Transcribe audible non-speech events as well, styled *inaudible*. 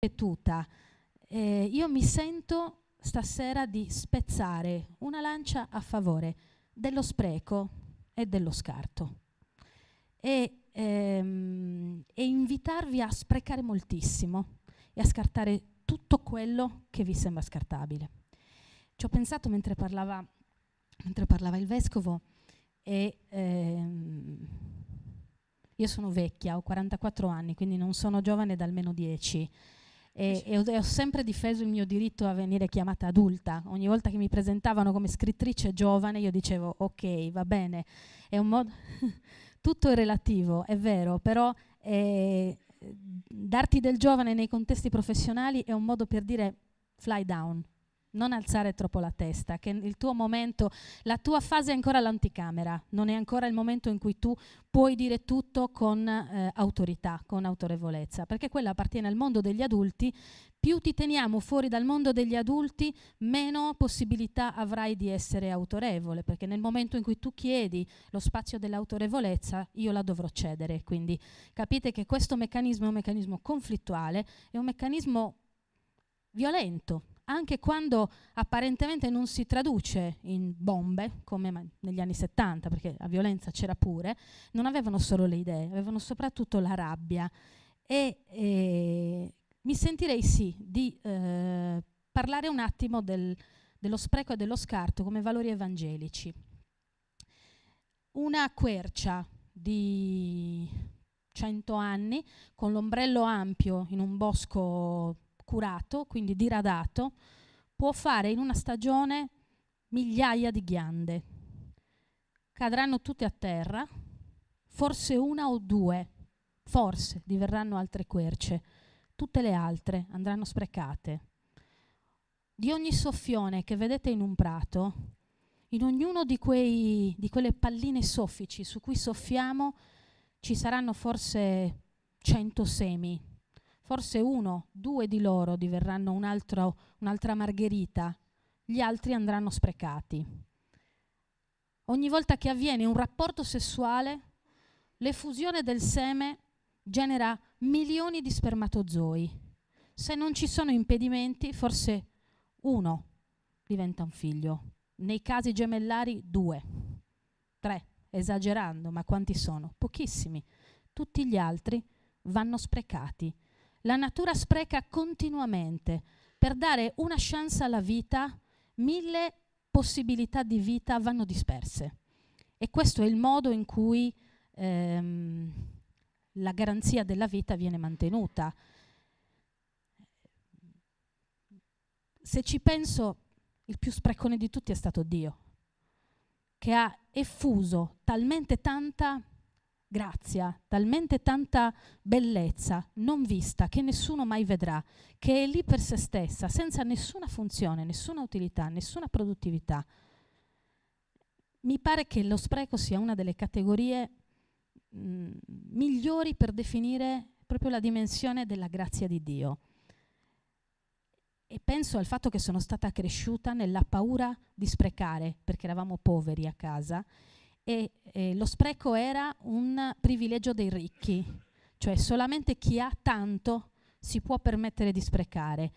ripetuta. Eh, io mi sento stasera di spezzare una lancia a favore dello spreco e dello scarto e, ehm, e invitarvi a sprecare moltissimo e a scartare tutto quello che vi sembra scartabile. Ci ho pensato mentre parlava, mentre parlava il vescovo e ehm, io sono vecchia, ho 44 anni, quindi non sono giovane da almeno 10 e, e, ho, sempre difeso il mio diritto a venire chiamata adulta. Ogni volta che mi presentavano come scrittrice giovane io dicevo ok, va bene, è un modo... *laughs* tutto è relativo, è vero, però eh, darti del giovane nei contesti professionali è un modo per dire fly down, non alzare troppo la testa, che il tuo momento, la tua fase è ancora l'anticamera, non è ancora il momento in cui tu puoi dire tutto con eh, autorità, con autorevolezza, perché quella appartiene al mondo degli adulti, più ti teniamo fuori dal mondo degli adulti, meno possibilità avrai di essere autorevole, perché nel momento in cui tu chiedi lo spazio dell'autorevolezza, io la dovrò cedere, quindi capite che questo meccanismo è un meccanismo conflittuale, è un meccanismo violento anche quando apparentemente non si traduce in bombe, come negli anni 70, perché la violenza c'era pure, non avevano solo le idee, avevano soprattutto la rabbia. E eh, mi sentirei sì di eh, parlare un attimo del, dello spreco e dello scarto come valori evangelici. Una quercia di 100 anni con l'ombrello ampio in un bosco accurato, quindi diradato, può fare in una stagione migliaia di ghiande. Cadranno tutte a terra, forse una o due, forse diverranno altre querce, tutte le altre andranno sprecate. Di ogni soffione che vedete in un prato, in ognuno di, quei, di quelle palline soffici su cui soffiamo, ci saranno forse 100 semi Forse uno, due di loro diverranno un'altra margherita, gli altri andranno sprecati. Ogni volta che avviene un rapporto sessuale, l'effusione del seme genera milioni di spermatozoi. Se non ci sono impedimenti, forse uno diventa un figlio. Nei casi gemellari, due, tre, esagerando, ma quanti sono? Pochissimi. Tutti gli altri vanno sprecati la natura spreca continuamente per dare una chance alla vita, mille possibilità di vita vanno disperse. E questo è il modo in cui ehm, la garanzia della vita viene mantenuta. Se ci penso, il più sprecone di tutti è stato Dio, che ha effuso talmente tanta grazia, talmente tanta bellezza non vista che nessuno mai vedrà, che è lì per se stessa, senza nessuna funzione, nessuna utilità, nessuna produttività. Mi pare che lo spreco sia una delle categorie mh, mm, migliori per definire proprio la dimensione della grazia di Dio. E penso al fatto che sono stata cresciuta nella paura di sprecare, perché eravamo poveri a casa, e eh, lo spreco era un privilegio dei ricchi, cioè solamente chi ha tanto si può permettere di sprecare.